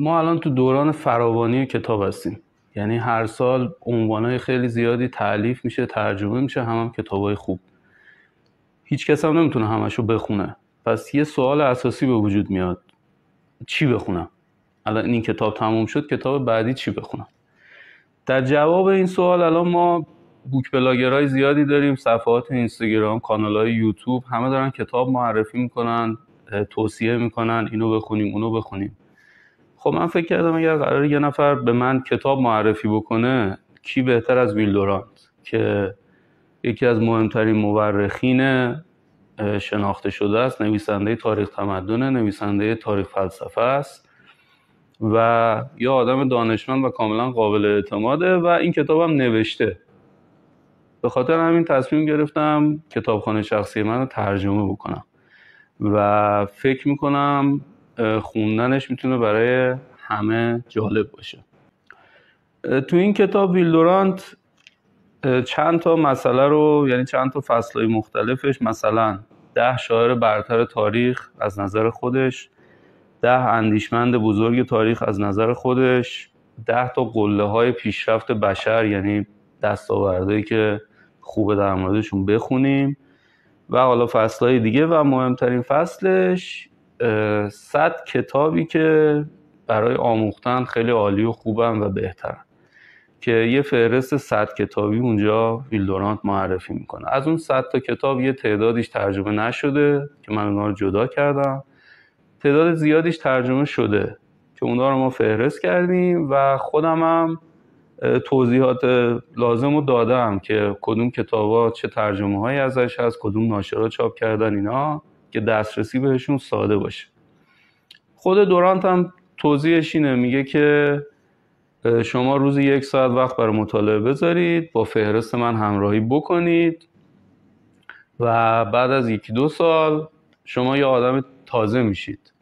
ما الان تو دوران فراوانی کتاب هستیم یعنی هر سال عنوانهای خیلی زیادی تعلیف میشه ترجمه میشه هم, هم های خوب هیچ کس هم نمیتونه همشو بخونه پس یه سوال اساسی به وجود میاد چی بخونم الان این کتاب تموم شد کتاب بعدی چی بخونم در جواب این سوال الان ما بوک بلاگرای زیادی داریم صفحات اینستاگرام کانال های یوتیوب همه دارن کتاب معرفی میکنن توصیه میکنن اینو بخونیم اونو بخونیم خب من فکر کردم اگر قرار یه نفر به من کتاب معرفی بکنه کی بهتر از ویل که یکی از مهمترین مورخین شناخته شده است نویسنده تاریخ تمدن نویسنده تاریخ فلسفه است و یا آدم دانشمند و کاملا قابل اعتماده و این کتابم نوشته به خاطر همین تصمیم گرفتم کتابخانه شخصی من رو ترجمه بکنم و فکر میکنم خوندنش میتونه برای همه جالب باشه تو این کتاب ویلدورانت چند تا مسئله رو یعنی چند تا فصلهای مختلفش مثلا ده شاعر برتر تاریخ از نظر خودش ده اندیشمند بزرگ تاریخ از نظر خودش ده تا قله های پیشرفت بشر یعنی دستاوردهایی که خوبه در موردشون بخونیم و حالا فصلهای دیگه و مهمترین فصلش صد کتابی که برای آموختن خیلی عالی و خوبم و بهترن که یه فهرست صد کتابی اونجا ویلدورانت معرفی میکنه از اون صد تا کتاب یه تعدادیش ترجمه نشده که من اونها رو جدا کردم تعداد زیادیش ترجمه شده که اونها رو ما فهرست کردیم و خودم هم توضیحات لازم رو دادم که کدوم کتابا چه ترجمه هایی ازش هست کدوم ناشرا چاپ کردن اینا که دسترسی بهشون ساده باشه خود دورانت هم توضیحش اینه میگه که شما روزی یک ساعت وقت برای مطالعه بذارید با فهرست من همراهی بکنید و بعد از یکی دو سال شما یه آدم تازه میشید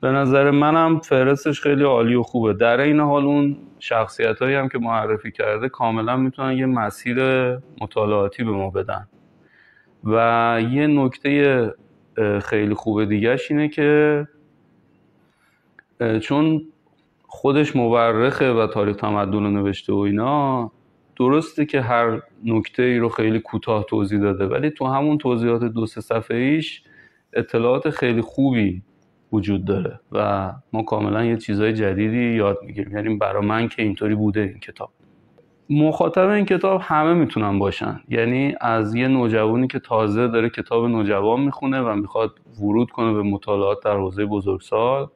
به نظر منم فهرستش خیلی عالی و خوبه در این حال اون شخصیت هایی هم که معرفی کرده کاملا میتونن یه مسیر مطالعاتی به ما بدن و یه نکته خیلی خوب دیگهش اینه که چون خودش مورخه و تاریخ تمدن رو نوشته و اینا درسته که هر نکته ای رو خیلی کوتاه توضیح داده ولی تو همون توضیحات دو سه صفحه ایش اطلاعات خیلی خوبی وجود داره و ما کاملا یه چیزای جدیدی یاد میگیریم یعنی برا من که اینطوری بوده این کتاب مخاطب این کتاب همه میتونن باشن یعنی از یه نوجوانی که تازه داره کتاب نوجوان میخونه و میخواد ورود کنه به مطالعات در حوزه بزرگسال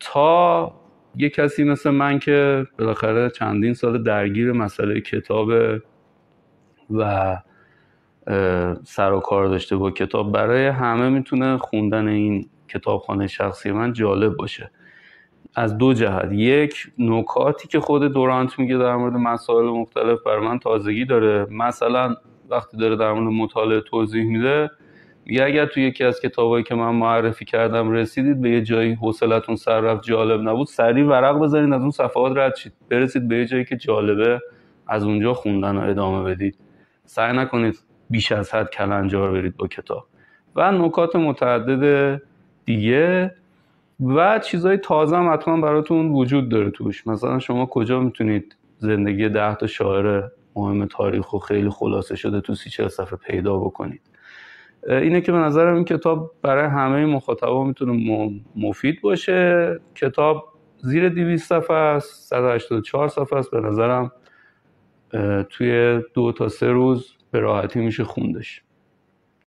تا یه کسی مثل من که بالاخره چندین سال درگیر مسئله کتاب و سر و کار داشته با کتاب برای همه میتونه خوندن این کتابخانه شخصی من جالب باشه از دو جهت یک نکاتی که خود دورانت میگه در مورد مسائل مختلف بر من تازگی داره مثلا وقتی داره در مورد مطالعه توضیح میده میگه اگر تو یکی از کتابایی که من معرفی کردم رسیدید به یه جایی حوصلتون سر رفت جالب نبود سریع ورق بزنید از اون صفحات رد شید برسید به یه جایی که جالبه از اونجا خوندن رو ادامه بدید سعی نکنید بیش از حد کلنجار برید با کتاب و نکات متعدد دیگه و چیزهای تازه هم حتما براتون وجود داره توش مثلا شما کجا میتونید زندگی ده تا شاعر مهم تاریخ و خیلی خلاصه شده تو سی صفحه پیدا بکنید اینه که به نظرم این کتاب برای همه مخاطبا میتونه مفید باشه کتاب زیر 200 صفحه است 184 صفحه است به نظرم توی دو تا سه روز به راحتی میشه خوندش